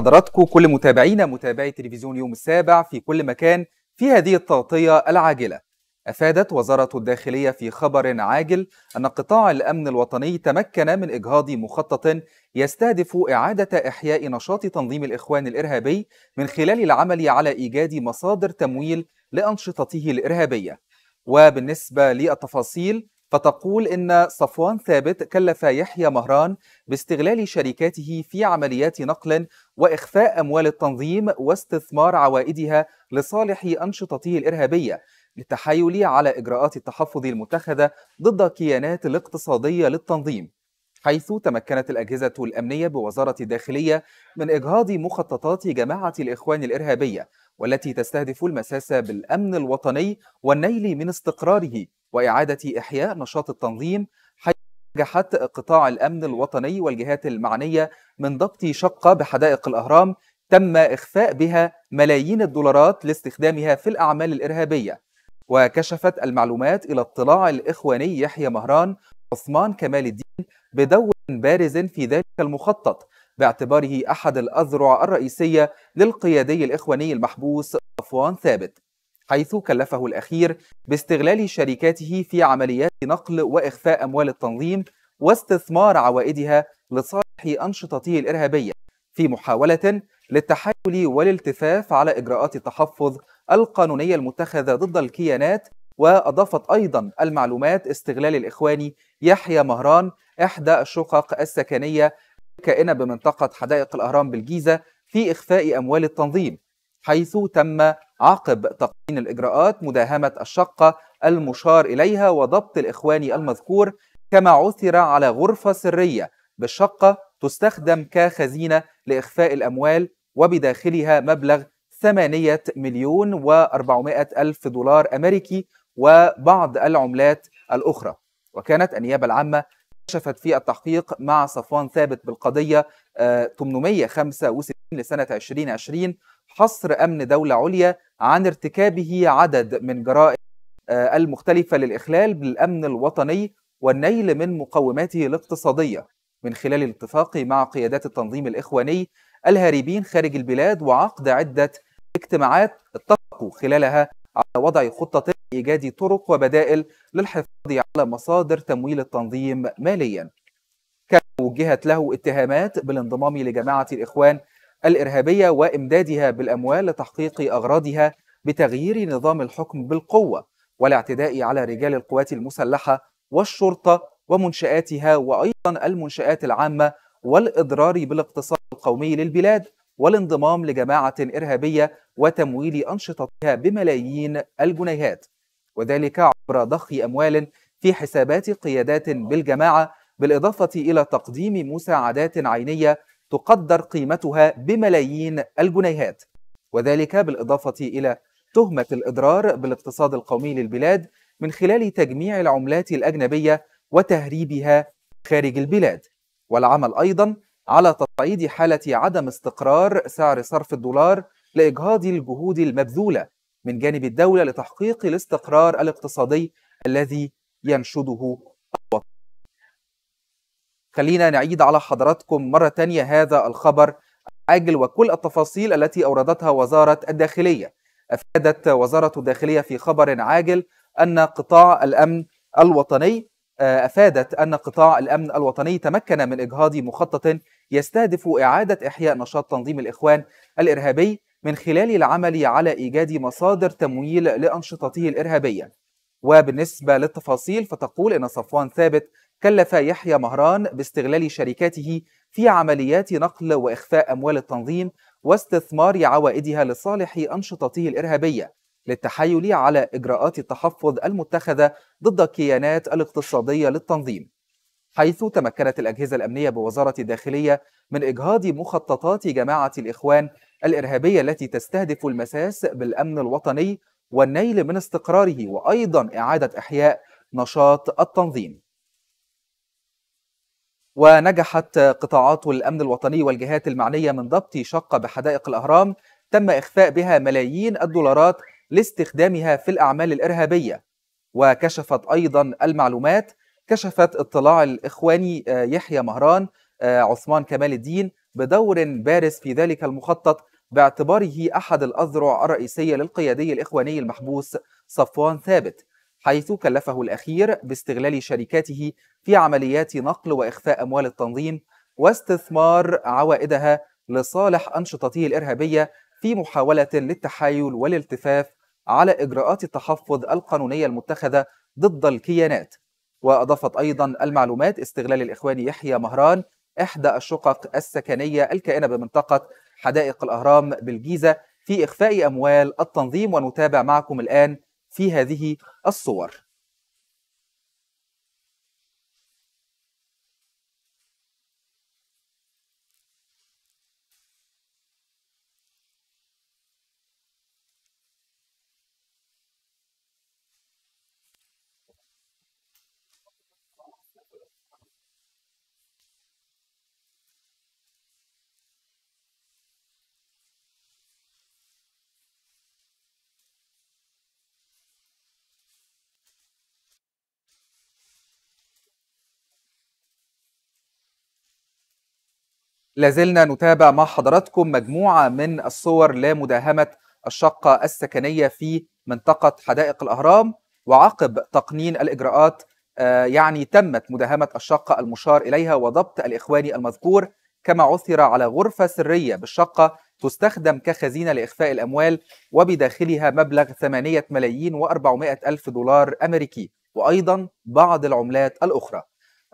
حضراتكم كل متابعينا متابعي تلفزيون يوم السابع في كل مكان في هذه التغطية العاجلة أفادت وزارة الداخلية في خبر عاجل أن قطاع الأمن الوطني تمكن من إجهاض مخطط يستهدف إعادة إحياء نشاط تنظيم الإخوان الإرهابي من خلال العمل على إيجاد مصادر تمويل لأنشطته الإرهابية وبالنسبة للتفاصيل فتقول إن صفوان ثابت كلف يحيى مهران باستغلال شركاته في عمليات نقل وإخفاء أموال التنظيم واستثمار عوائدها لصالح أنشطته الإرهابية للتحايل على إجراءات التحفظ المتخذة ضد كيانات الاقتصادية للتنظيم حيث تمكنت الأجهزة الأمنية بوزارة الداخلية من إجهاض مخططات جماعة الإخوان الإرهابية والتي تستهدف المساس بالأمن الوطني والنيل من استقراره وإعادة إحياء نشاط التنظيم حيث نجحت قطاع الأمن الوطني والجهات المعنية من ضبط شقة بحدائق الأهرام تم إخفاء بها ملايين الدولارات لاستخدامها في الأعمال الإرهابية وكشفت المعلومات إلى اطلاع الإخواني يحيى مهران عثمان كمال الدين بدور بارز في ذلك المخطط باعتباره أحد الأذرع الرئيسية للقيادي الإخواني المحبوس صفوان ثابت حيث كلفه الأخير باستغلال شركاته في عمليات نقل وإخفاء أموال التنظيم واستثمار عوائدها لصالح أنشطته الإرهابية في محاولة للتحايل والالتفاف على إجراءات التحفظ القانونية المتخذة ضد الكيانات وأضافت أيضا المعلومات استغلال الإخواني يحيى مهران إحدى الشقق السكنية كائنة بمنطقة حدائق الأهرام بالجيزة في إخفاء أموال التنظيم حيث تم عقب تقنين الإجراءات مداهمة الشقة المشار إليها وضبط الإخواني المذكور كما عثر على غرفة سرية بالشقة تستخدم كخزينة لإخفاء الأموال وبداخلها مبلغ 8 مليون و400 ألف دولار أمريكي وبعض العملات الأخرى وكانت النيابة العامة كشفت في التحقيق مع صفوان ثابت بالقضية 865 آه، لسنة 2020 حصر أمن دولة عليا عن ارتكابه عدد من جرائم آه، المختلفة للإخلال بالأمن الوطني والنيل من مقوماته الاقتصادية من خلال الاتفاق مع قيادات التنظيم الإخواني الهاربين خارج البلاد وعقد عدة اجتماعات اتفقوا خلالها على وضع خطة إيجاد طرق وبدائل للحفاظ على مصادر تمويل التنظيم ماليا كما وجهت له اتهامات بالانضمام لجماعة الإخوان الإرهابية وإمدادها بالأموال لتحقيق أغراضها بتغيير نظام الحكم بالقوة والاعتداء على رجال القوات المسلحة والشرطة ومنشآتها وأيضا المنشآت العامة والإضرار بالاقتصاد القومي للبلاد والانضمام لجماعة إرهابية وتمويل أنشطتها بملايين الجنيهات وذلك عبر ضخ أموال في حسابات قيادات بالجماعة بالإضافة إلى تقديم مساعدات عينية تقدر قيمتها بملايين الجنيهات وذلك بالإضافة إلى تهمة الإضرار بالاقتصاد القومي للبلاد من خلال تجميع العملات الأجنبية وتهريبها خارج البلاد والعمل أيضا على تصعيد حالة عدم استقرار سعر صرف الدولار لإجهاض الجهود المبذولة من جانب الدولة لتحقيق الاستقرار الاقتصادي الذي ينشده الوطن خلينا نعيد على حضراتكم مرة تانية هذا الخبر عاجل وكل التفاصيل التي أوردتها وزارة الداخلية أفادت وزارة الداخلية في خبر عاجل أن قطاع الأمن الوطني آه، أفادت أن قطاع الأمن الوطني تمكن من إجهاض مخطط يستهدف إعادة إحياء نشاط تنظيم الإخوان الإرهابي من خلال العمل على إيجاد مصادر تمويل لأنشطته الإرهابية وبالنسبة للتفاصيل فتقول إن صفوان ثابت كلف يحيى مهران باستغلال شركاته في عمليات نقل وإخفاء أموال التنظيم واستثمار عوائدها لصالح أنشطته الإرهابية للتحايل على إجراءات التحفظ المتخذة ضد الكيانات الاقتصادية للتنظيم حيث تمكنت الأجهزة الأمنية بوزارة الداخلية من إجهاض مخططات جماعة الإخوان الإرهابية التي تستهدف المساس بالأمن الوطني والنيل من استقراره وأيضا إعادة إحياء نشاط التنظيم ونجحت قطاعات الأمن الوطني والجهات المعنية من ضبط شقة بحدائق الأهرام تم إخفاء بها ملايين الدولارات لاستخدامها في الأعمال الإرهابية وكشفت أيضا المعلومات كشفت اطلاع الإخواني آه، يحيى مهران آه، عثمان كمال الدين بدور بارز في ذلك المخطط باعتباره أحد الأذرع الرئيسية للقيادي الإخواني المحبوس صفوان ثابت حيث كلفه الأخير باستغلال شركاته في عمليات نقل وإخفاء أموال التنظيم واستثمار عوائدها لصالح أنشطته الإرهابية في محاولة للتحايل والالتفاف على إجراءات التحفظ القانونية المتخذة ضد الكيانات وأضافت أيضا المعلومات استغلال الإخوان يحيى مهران إحدى الشقق السكنية الكائنة بمنطقة حدائق الأهرام بالجيزة في إخفاء أموال التنظيم ونتابع معكم الآن في هذه الصور لازلنا نتابع مع حضراتكم مجموعة من الصور لمداهمة الشقة السكنية في منطقة حدائق الأهرام وعقب تقنين الإجراءات آه، يعني تمت مداهمة الشقة المشار إليها وضبط الإخواني المذكور كما عثر على غرفة سرية بالشقة تستخدم كخزينة لإخفاء الأموال وبداخلها مبلغ 8 ملايين و400 ألف دولار أمريكي وأيضا بعض العملات الأخرى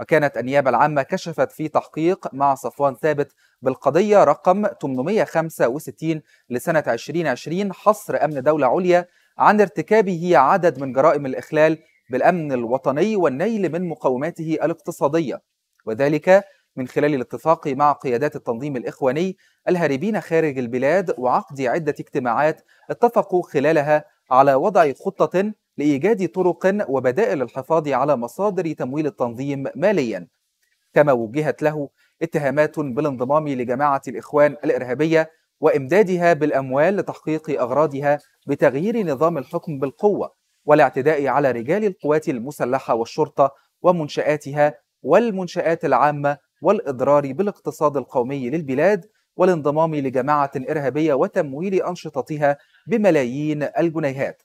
وكانت النيابة العامة كشفت في تحقيق مع صفوان ثابت بالقضية رقم 865 لسنة 2020 حصر أمن دولة عليا عن ارتكابه عدد من جرائم الإخلال بالأمن الوطني والنيل من مقوماته الاقتصادية وذلك من خلال الاتفاق مع قيادات التنظيم الإخواني الهاربين خارج البلاد وعقد عدة اجتماعات اتفقوا خلالها على وضع خطة لإيجاد طرق وبدائل للحفاظ على مصادر تمويل التنظيم ماليا كما وجهت له اتهامات بالانضمام لجماعة الإخوان الإرهابية وإمدادها بالأموال لتحقيق أغراضها بتغيير نظام الحكم بالقوة والاعتداء على رجال القوات المسلحة والشرطة ومنشآتها والمنشآت العامة والإضرار بالاقتصاد القومي للبلاد والانضمام لجماعة إرهابية وتمويل أنشطتها بملايين الجنيهات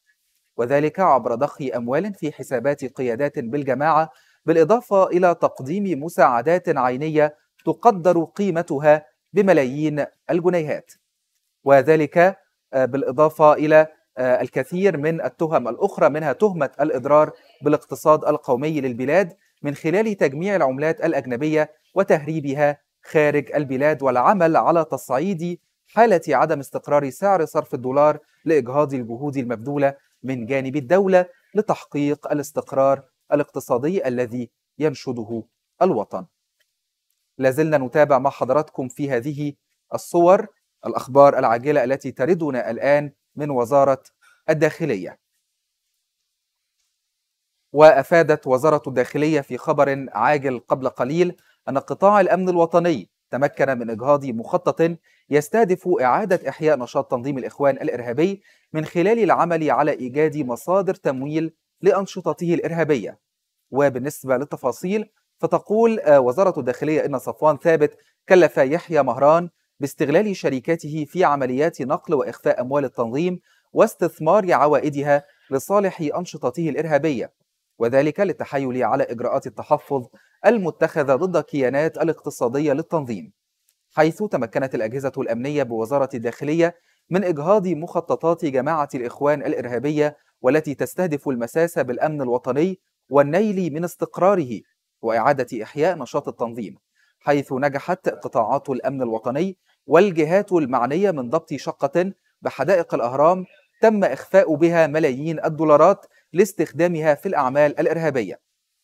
وذلك عبر ضخ أموال في حسابات قيادات بالجماعة بالإضافة إلى تقديم مساعدات عينية تقدر قيمتها بملايين الجنيهات وذلك آه، بالإضافة إلى آه، الكثير من التهم الأخرى منها تهمة الإضرار بالاقتصاد القومي للبلاد من خلال تجميع العملات الأجنبية وتهريبها خارج البلاد والعمل على تصعيد حالة عدم استقرار سعر صرف الدولار لإجهاض الجهود المبذولة من جانب الدولة لتحقيق الاستقرار الاقتصادي الذي ينشده الوطن. لازلنا نتابع مع حضراتكم في هذه الصور الأخبار العاجلة التي تردنا الآن من وزارة الداخلية. وأفادت وزارة الداخلية في خبر عاجل قبل قليل أن قطاع الأمن الوطني تمكن من إجهاض مخطط يستهدف إعادة إحياء نشاط تنظيم الإخوان الإرهابي من خلال العمل على إيجاد مصادر تمويل لأنشطته الإرهابية وبالنسبة للتفاصيل فتقول آه، وزارة الداخلية إن صفوان ثابت كلف يحيى مهران باستغلال شركاته في عمليات نقل وإخفاء أموال التنظيم واستثمار عوائدها لصالح أنشطته الإرهابية وذلك للتحايل على إجراءات التحفظ المتخذة ضد كيانات الاقتصادية للتنظيم حيث تمكنت الأجهزة الأمنية بوزارة الداخلية من إجهاض مخططات جماعة الإخوان الإرهابية والتي تستهدف المساس بالأمن الوطني والنيل من استقراره وإعادة إحياء نشاط التنظيم حيث نجحت قطاعات الأمن الوطني والجهات المعنية من ضبط شقة بحدائق الأهرام تم إخفاء بها ملايين الدولارات لاستخدامها في الأعمال الإرهابية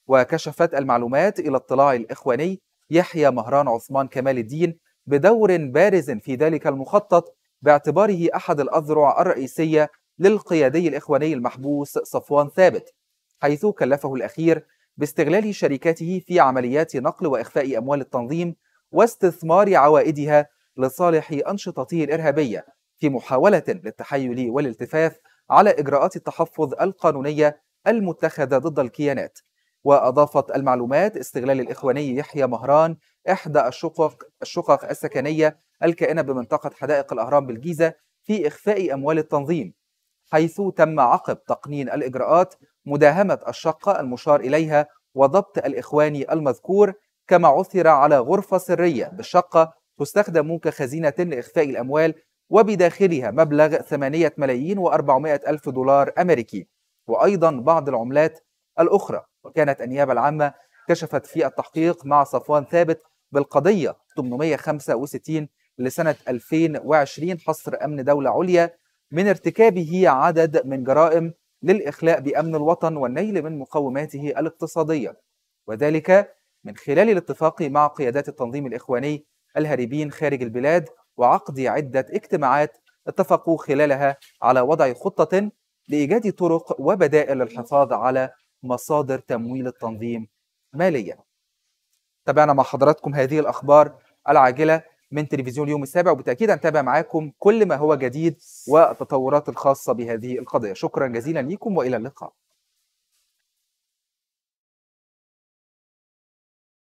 وكشفت المعلومات إلى اطلاع الإخواني يحيى مهران عثمان كمال الدين بدور بارز في ذلك المخطط باعتباره أحد الأذرع الرئيسية للقيادي الإخواني المحبوس صفوان ثابت حيث كلفه الأخير باستغلال شركاته في عمليات نقل وإخفاء أموال التنظيم واستثمار عوائدها لصالح أنشطته الإرهابية في محاولة للتحيل والالتفاف على إجراءات التحفظ القانونية المتخذة ضد الكيانات وأضافت المعلومات استغلال الإخواني يحيى مهران إحدى الشقق, الشقق السكنية الكائنة بمنطقة حدائق الأهرام بالجيزة في إخفاء أموال التنظيم حيث تم عقب تقنين الإجراءات مداهمة الشقة المشار إليها وضبط الإخواني المذكور كما عثر على غرفة سرية بالشقة تستخدم كخزينة لإخفاء الأموال وبداخلها مبلغ 8 ملايين و400 ألف دولار أمريكي وأيضا بعض العملات الأخرى وكانت النيابة العامة كشفت في التحقيق مع صفوان ثابت بالقضية 865 لسنة 2020 حصر أمن دولة عليا من ارتكابه عدد من جرائم للإخلاء بأمن الوطن والنيل من مقوماته الاقتصادية وذلك من خلال الاتفاق مع قيادات التنظيم الإخواني الهاربين خارج البلاد وعقد عدة اجتماعات اتفقوا خلالها على وضع خطة لإيجاد طرق وبدائل للحفاظ على مصادر تمويل التنظيم ماليا تابعنا مع حضراتكم هذه الأخبار العاجلة من تلفزيون اليوم السابع وبالتأكيد هنتابع معاكم كل ما هو جديد والتطورات الخاصة بهذه القضية شكرا جزيلا لكم وإلى اللقاء